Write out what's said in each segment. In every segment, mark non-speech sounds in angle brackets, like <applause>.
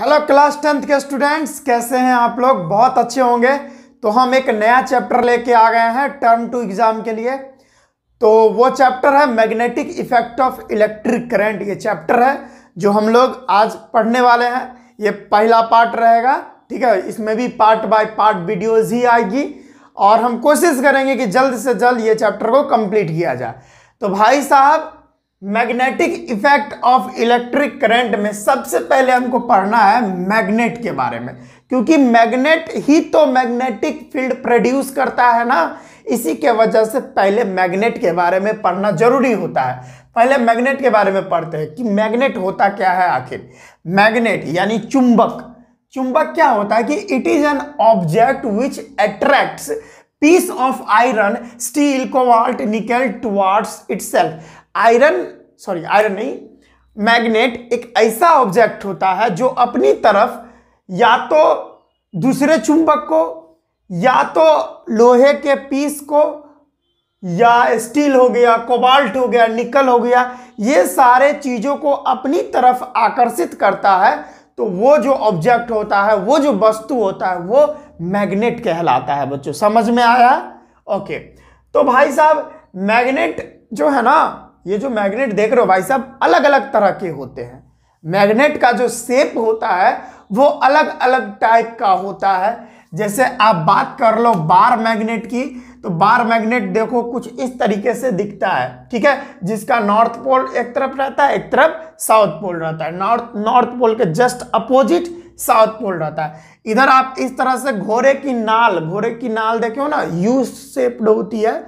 hello class tenth के students कैसे हैं आप लोग बहुत अच्छे होंगे तो हम एक नया चैप्टर लेके आ गए हैं टर्म टू एग्ज़ाम के लिए तो वो चैप्टर है magnetic effect of electric current ये चैप्टर है जो हम लोग आज पढ़ने वाले हैं ये पहला पार्ट रहेगा ठीक है इसमें भी पार्ट बाय पार्ट वीडियोज ही आएगी और हम कोशिश करेंगे कि जल्द से जल्द ये चैप्टर को कंप्लीट किया जाए तो भाई साहब magnetic effect of electric current में सबसे पहले हमको पढ़ना है मैग्नेट के बारे में क्योंकि मैग्नेट ही तो मैग्नेटिक फील्ड प्रोड्यूस करता है ना इसी के वजह से पहले मैग्नेट के बारे में पढ़ना जरूरी होता है पहले मैग्नेट के बारे में पढ़ते हैं कि मैग्नेट होता क्या है आखिर मैग्नेट यानी चुंबक चुंबक क्या होता है कि it is an object which attracts piece of iron steel cobalt nickel towards itself iron sorry iron नहीं मैग्नेट एक ऐसा ऑब्जेक्ट होता है जो अपनी तरफ या तो दूसरे चुंबक को या तो लोहे के पीस को या स्टील हो गया कोबाल्ट हो गया निकल हो गया ये सारे चीज़ों को अपनी तरफ आकर्षित करता है तो वो जो ऑब्जेक्ट होता है वो जो वस्तु होता है वो मैग्नेट कहलाता है बच्चों समझ में आया ओके तो भाई साहब मैग्नेट जो है ना ये जो मैग्नेट देख रहे हो भाई साहब अलग अलग तरह के होते हैं मैग्नेट का जो सेप होता है वो अलग अलग टाइप का होता है जैसे आप बात कर लो बार मैग्नेट की तो बार मैग्नेट देखो कुछ इस तरीके से दिखता है ठीक है जिसका नॉर्थ पोल एक तरफ रहता है एक तरफ साउथ पोल रहता है नॉर्थ नॉर्थ पोल के जस्ट अपोजिट साउथ पोल रहता है इधर आप इस तरह से घोड़े की नाल घोड़े की नाल देखे हो ना यू शेप्ड होती है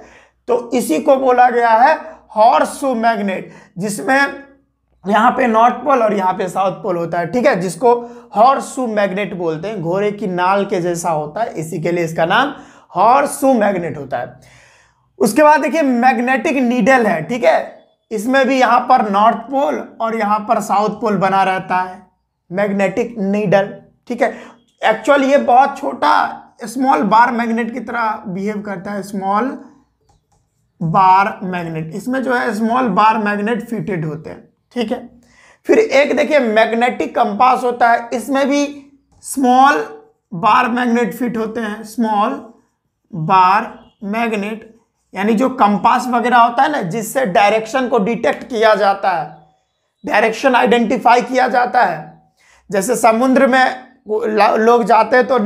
तो इसी को बोला गया है हॉर्सू मैग्नेट जिसमें यहाँ पे नॉर्थ पोल और यहाँ पे साउथ पोल होता है ठीक है जिसको हॉर्सू मैग्नेट बोलते हैं घोड़े की नाल के जैसा होता है इसी के लिए इसका नाम हॉर्सू मैग्नेट होता है उसके बाद देखिए मैग्नेटिक नीडल है ठीक है इसमें भी यहाँ पर नॉर्थ पोल और यहाँ पर साउथ पोल बना रहता है मैग्नेटिक नीडल ठीक है एक्चुअल ये बहुत छोटा स्मॉल बार मैग्नेट की तरह बिहेव करता है स्मॉल बार मैग्नेट इसमें जो है स्मॉल बार मैग्नेट फिटेड होते हैं ठीक है फिर एक देखिए मैग्नेटिक कंपास होता है इसमें भी स्मॉल बार मैग्नेट फिट होते हैं स्मॉल बार मैग्नेट यानी जो कंपास वगैरह होता है ना जिससे डायरेक्शन को डिटेक्ट किया जाता है डायरेक्शन आइडेंटिफाई किया जाता है जैसे समुद्र में लोग जाते हैं तो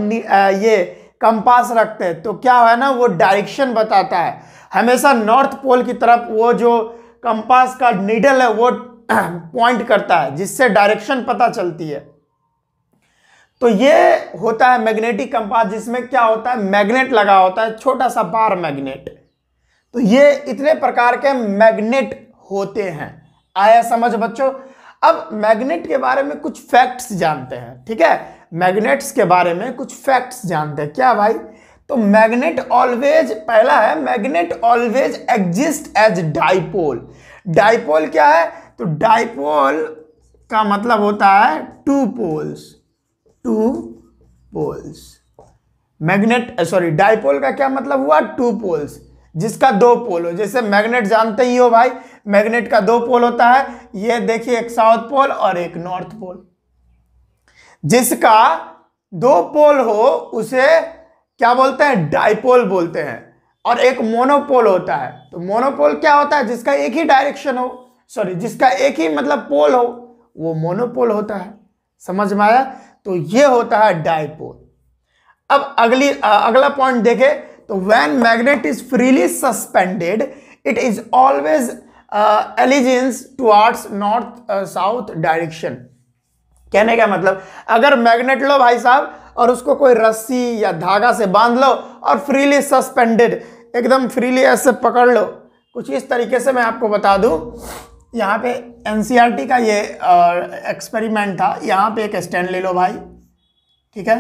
ये कंपास रखते हैं तो क्या है ना वो डायरेक्शन बताता है हमेशा नॉर्थ पोल की तरफ वो जो कंपास का नीडल है वो पॉइंट <clears throat> करता है जिससे डायरेक्शन पता चलती है तो ये होता है मैग्नेटिक कंपास जिसमें क्या होता है मैग्नेट लगा होता है छोटा सा बार मैग्नेट तो ये इतने प्रकार के मैग्नेट होते हैं आया समझ बच्चों अब मैग्नेट के बारे में कुछ फैक्ट्स जानते हैं ठीक है मैग्नेट्स के बारे में कुछ फैक्ट्स जानते हैं क्या भाई तो मैग्नेट ऑलवेज पहला है magnet always exist as dipole dipole क्या है तो डाइपोल का मतलब होता है two poles two poles magnet sorry dipole का क्या मतलब हुआ टू पोल्स जिसका दो पोल हो जैसे मैग्नेट जानते ही हो भाई मैग्नेट का दो पोल होता है ये देखिए एक साउथ पोल और एक नॉर्थ पोल जिसका दो पोल हो उसे क्या बोलते हैं डाइपोल बोलते हैं और एक मोनोपोल होता है तो मोनोपोल क्या होता है जिसका एक ही डायरेक्शन हो सॉरी जिसका एक ही मतलब पोल हो वो मोनोपोल होता है समझ में आया तो ये होता है डाइपोल अब अगली अगला पॉइंट देखे तो when magnet is freely suspended it is always aligns towards north south direction कहने का मतलब अगर मैग्नेट लो भाई साहब और उसको कोई रस्सी या धागा से बांध लो और फ्रीली सस्पेंडेड एकदम फ्रीली ऐसे पकड़ लो कुछ इस तरीके से मैं आपको बता दूं यहाँ पे एन e का ये एक्सपेरिमेंट था यहाँ पे एक स्टैंड ले लो भाई ठीक है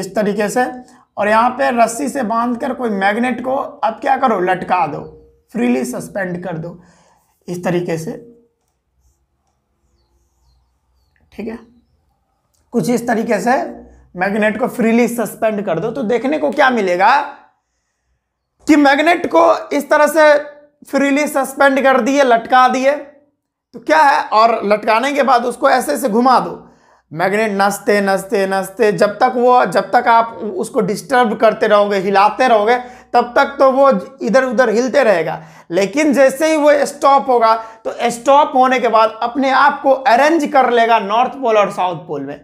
इस तरीके से और यहाँ पे रस्सी से बांध कर कोई मैग्नेट को अब क्या करो लटका दो फ्रीली सस्पेंड कर दो इस तरीके से ठीक है कुछ इस तरीके से मैग्नेट को फ्रीली सस्पेंड कर दो तो देखने को क्या मिलेगा कि मैग्नेट को इस तरह से फ्रीली सस्पेंड कर दिए लटका दिए तो क्या है और लटकाने के बाद उसको ऐसे ऐसे घुमा दो मैग्नेट नसते नसते नसते जब तक वो जब तक आप उसको डिस्टर्ब करते रहोगे हिलाते रहोगे तब तक तो वो इधर उधर हिलते रहेगा लेकिन जैसे ही वो स्टॉप होगा तो स्टॉप होने के बाद अपने आप को अरेंज कर लेगा नॉर्थ पोल और साउथ पोल में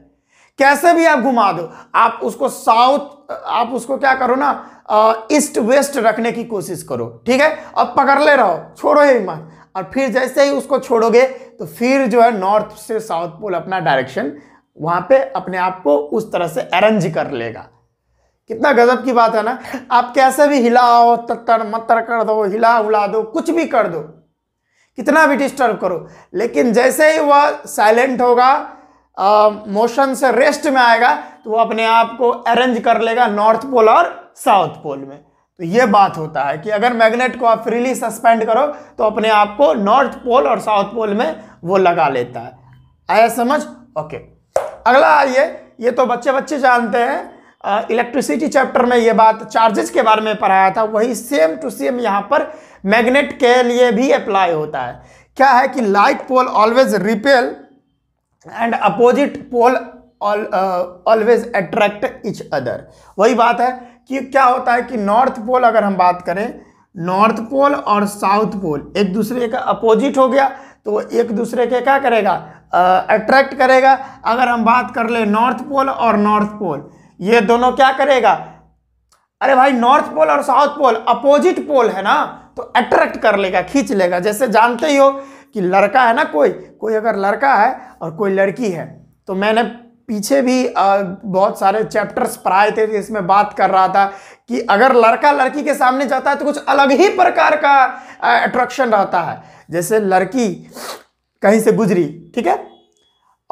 कैसे भी आप घुमा दो आप उसको साउथ आप उसको क्या करो ना ईस्ट वेस्ट रखने की कोशिश करो ठीक है अब पकड़ ले रहो छोड़ो ही मत और फिर जैसे ही उसको छोड़ोगे तो फिर जो है नॉर्थ से साउथ पोल अपना डायरेक्शन वहां पे अपने आप को उस तरह से अरेंज कर लेगा कितना गजब की बात है ना आप कैसे भी हिलाओ तत्तर मत्तर कर दो हिला उला दो कुछ भी कर दो कितना भी डिस्टर्ब करो लेकिन जैसे ही वह साइलेंट होगा मोशन से रेस्ट में आएगा तो वह अपने आप को अरेंज कर लेगा नॉर्थ पोल और साउथ पोल में तो ये बात होता है कि अगर मैग्नेट को आप फ्रीली सस्पेंड करो तो अपने आप को नॉर्थ पोल और साउथ पोल में वो लगा लेता है आया समझ ओके अगला आइए ये तो बच्चे बच्चे जानते हैं इलेक्ट्रिसिटी चैप्टर में ये बात चार्जेस के बारे में पढ़ाया था वही सेम टू सेम यहाँ पर मैग्नेट के लिए भी अप्लाई होता है क्या है कि like pole always repel and opposite pole always attract each other वही बात है कि क्या होता है कि नॉर्थ पोल अगर हम बात करें नॉर्थ पोल और साउथ पोल एक दूसरे का अपोजिट हो गया तो एक दूसरे के क्या करेगा अट्रैक्ट करेगा अगर हम बात कर ले नॉर्थ पोल और नॉर्थ पोल ये दोनों क्या करेगा अरे भाई नॉर्थ पोल और साउथ पोल अपोजिट पोल है ना तो अट्रैक्ट कर लेगा खींच लेगा जैसे जानते ही हो कि लड़का है ना कोई कोई अगर लड़का है और कोई लड़की है तो मैंने पीछे भी बहुत सारे चैप्टर्स पढ़ाए थे इसमें बात कर रहा था कि अगर लड़का लड़की के सामने जाता है तो कुछ अलग ही प्रकार का अट्रैक्शन रहता है जैसे लड़की कहीं से गुजरी ठीक है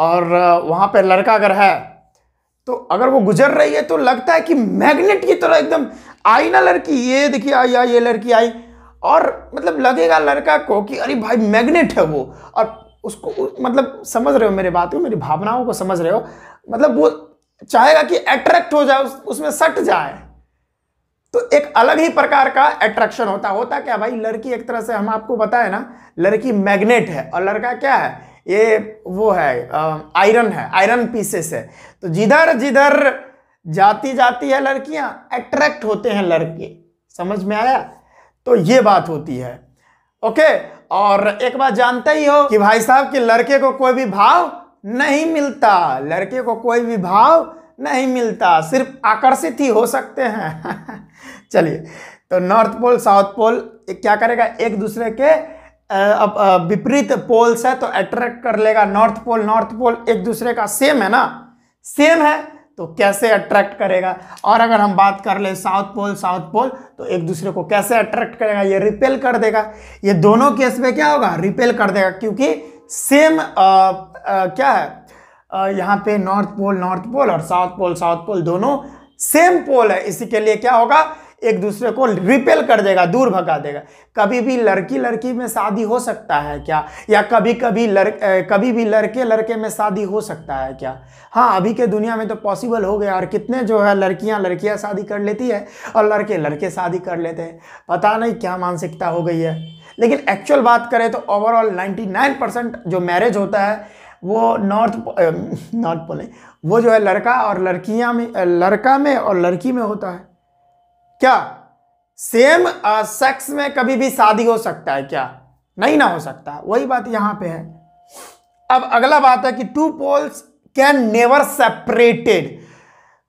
और वहाँ पर लड़का अगर है तो अगर वो गुजर रही है तो लगता है कि मैग्नेट की तरह एकदम आई ना लड़की ये देखिए आई आई ये लड़की आई और मतलब लगेगा लड़का को कि अरे भाई मैग्नेट है वो और उसको मतलब समझ रहे हो मेरी बात को मेरी भावनाओं को समझ रहे हो मतलब वो चाहेगा कि अट्रैक्ट हो जाए उस, उसमें सट जाए तो एक अलग ही प्रकार का अट्रैक्शन होता होता क्या भाई लड़की एक तरह से हम आपको बताए ना लड़की मैग्नेट है और लड़का क्या है ये वो है आयरन है आयरन पीसेस है तो जिधर जिधर जाती जाती है लड़कियां अट्रैक्ट होते हैं लड़के समझ में आया तो ये बात होती है ओके और एक बात जानते ही हो कि भाई साहब कि लड़के को कोई भी भाव नहीं मिलता लड़के को कोई भी भाव नहीं मिलता सिर्फ आकर्षित ही हो सकते हैं <laughs> चलिए तो नॉर्थ पोल साउथ पोल क्या करेगा एक दूसरे के अब विपरीत पोल्स है तो अट्रैक्ट कर लेगा नॉर्थ पोल नॉर्थ पोल एक दूसरे का सेम है ना सेम है तो कैसे अट्रैक्ट करेगा और अगर हम बात कर ले साउथ पोल साउथ पोल तो एक दूसरे को कैसे अट्रैक्ट करेगा ये रिपेल कर देगा ये दोनों केस में क्या होगा रिपेल कर देगा क्योंकि सेम क्या है यहाँ पे नॉर्थ पोल नॉर्थ पोल और साउथ पोल साउथ पोल दोनों सेम पोल है इसी के लिए क्या होगा एक दूसरे को रिपेल कर देगा दूर भगा देगा कभी भी लड़की लड़की में शादी हो सकता है क्या या कभी कभी लड़ कभी भी लड़के लड़के में शादी हो सकता है क्या हाँ अभी के दुनिया में तो पॉसिबल हो गया और कितने जो है लड़कियाँ लड़कियाँ शादी कर लेती है और लड़के लड़के शादी कर लेते हैं पता नहीं क्या मानसिकता हो गई है लेकिन एक्चुअल बात करें तो ओवरऑल नाइन्टी परसेंट जो मैरिज होता है वो नॉर्थ नॉर्थ पोल वो जो है लड़का और लड़कियाँ में लड़का में और लड़की में होता है क्या सेम सेक्स uh, में कभी भी शादी हो सकता है क्या नहीं ना हो सकता वही बात यहां पे है अब अगला बात है कि two poles can never separated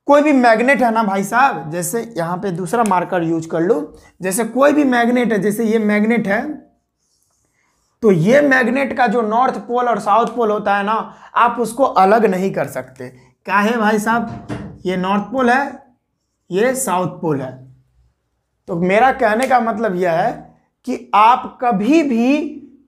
कोई भी मैग्नेट है ना भाई साहब जैसे यहाँ पे दूसरा मार्कर यूज कर लो जैसे कोई भी मैग्नेट है जैसे ये मैग्नेट है तो ये मैग्नेट का जो नॉर्थ पोल और साउथ पोल होता है ना आप उसको अलग नहीं कर सकते क्या है भाई साहब ये नॉर्थ पोल है ये साउथ पोल है तो मेरा कहने का मतलब यह है कि आप कभी भी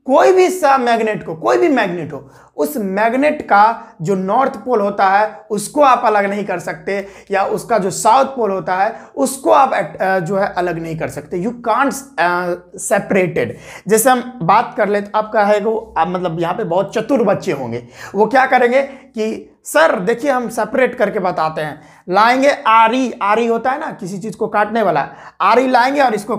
कोई भी सा मैग्नेट को कोई भी मैग्नेट हो उस मैग्नेट का जो नॉर्थ पोल होता है उसको आप अलग नहीं कर सकते या उसका जो साउथ पोल होता है उसको आप जो है अलग नहीं कर सकते यू कांट सेपरेटेड जैसे हम बात कर ले तो है कहेगा आप मतलब यहाँ पे बहुत चतुर बच्चे होंगे वो क्या करेंगे कि सर देखिए हम सेपरेट करके बताते हैं लाएंगे आरी आरी होता है ना किसी चीज़ को काटने वाला आरी लाएंगे और इसको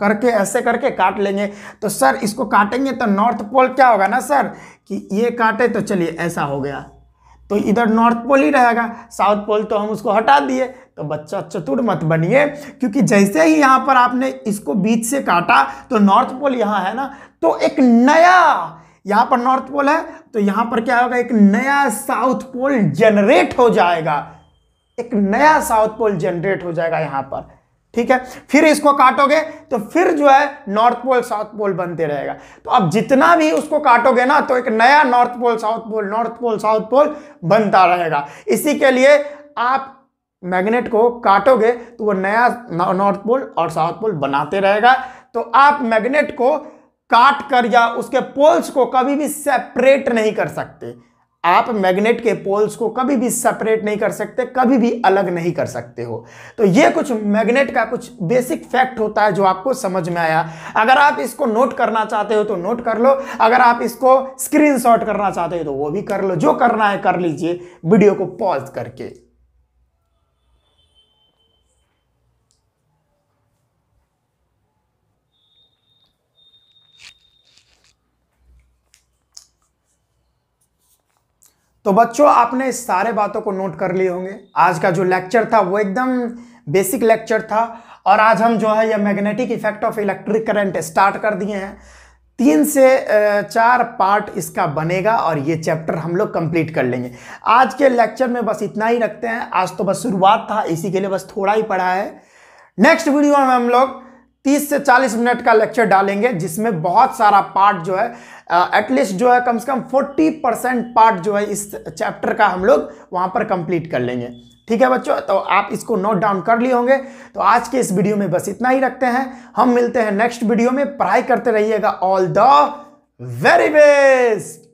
करके ऐसे करके काट लेंगे तो सर इसको काटेंगे तो नॉर्थ पोल क्या होगा ना सर कि ये काटे तो चलिए ऐसा हो गया तो इधर नॉर्थ पोल ही रहेगा साउथ पोल तो हम उसको हटा दिए तो बच्चा चतुर मत बनिए क्योंकि जैसे ही यहाँ पर आपने इसको बीच से काटा तो नॉर्थ पोल यहाँ है ना तो एक नया यहाँ पर नॉर्थ पोल है तो यहाँ पर क्या होगा एक नया साउथ पोल जनरेट हो जाएगा एक नया साउथ पोल जनरेट हो जाएगा यहाँ पर ठीक है फिर इसको काटोगे तो फिर जो है नॉर्थ पोल साउथ पोल बनते रहेगा तो अब जितना भी उसको काटोगे ना तो एक नया north pole south pole north pole south pole बनता रहेगा इसी के लिए आप मैग्नेट को काटोगे तो वो नया नॉर्थ पोल और साउथ पोल बनाते रहेगा तो आप मैग्नेट को काट कर या उसके पोल्स को कभी भी सेपरेट नहीं कर सकते आप मैग्नेट के पोल्स को कभी भी सेपरेट नहीं कर सकते कभी भी अलग नहीं कर सकते हो तो ये कुछ मैग्नेट का कुछ बेसिक फैक्ट होता है जो आपको समझ में आया अगर आप इसको नोट करना चाहते हो तो नोट कर लो अगर आप इसको स्क्रीनशॉट करना चाहते हो तो वो भी कर लो जो करना है कर लीजिए वीडियो को पॉज करके तो बच्चों आपने इस सारे बातों को नोट कर लिए होंगे आज का जो लेक्चर था वो एकदम बेसिक लेक्चर था और आज हम जो है यह magnetic effect of electric current start कर दिए हैं तीन से चार पार्ट इसका बनेगा और ये चैप्टर हम लोग कंप्लीट कर लेंगे आज के लेक्चर में बस इतना ही रखते हैं आज तो बस शुरुआत था इसी के लिए बस थोड़ा ही पढ़ा है नेक्स्ट वीडियो में हम लोग 30 से 40 मिनट का लेक्चर डालेंगे जिसमें बहुत सारा पार्ट जो है एटलीस्ट जो है कम से कम 40 परसेंट पार्ट जो है इस चैप्टर का हम लोग वहाँ पर कंप्लीट कर लेंगे ठीक है बच्चों तो आप इसको नोट डाउन कर लिए होंगे तो आज के इस वीडियो में बस इतना ही रखते हैं हम मिलते हैं नेक्स्ट वीडियो में पढ़ाई करते रहिएगा ऑल द वेरी बेस्ट